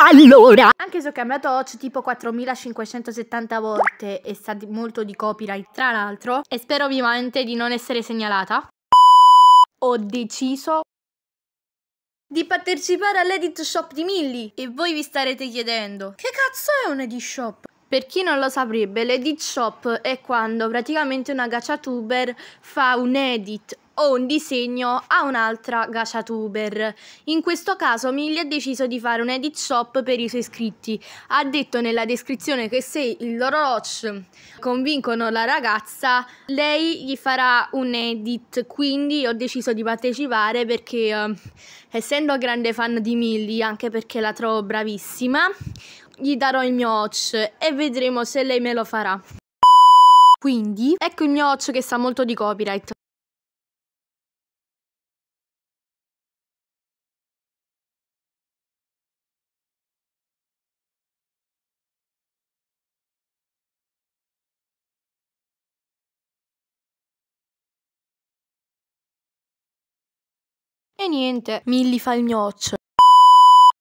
Allora, anche se ho cambiato Watch tipo 4570 volte e sa molto di copyright tra l'altro, e spero vivamente di non essere segnalata, ho deciso di partecipare all'edit shop di Millie. E voi vi starete chiedendo, che cazzo è un edit shop? Per chi non lo saprebbe, l'edit shop è quando praticamente una tuber fa un edit o un disegno a un'altra gashatuber. In questo caso Milly ha deciso di fare un edit shop per i suoi iscritti. Ha detto nella descrizione che se il loro watch convincono la ragazza, lei gli farà un edit, quindi ho deciso di partecipare perché eh, essendo grande fan di Milly, anche perché la trovo bravissima, gli darò il mio watch e vedremo se lei me lo farà. Quindi ecco il mio watch che sa molto di copyright. E niente, Milly fa il gnoccio.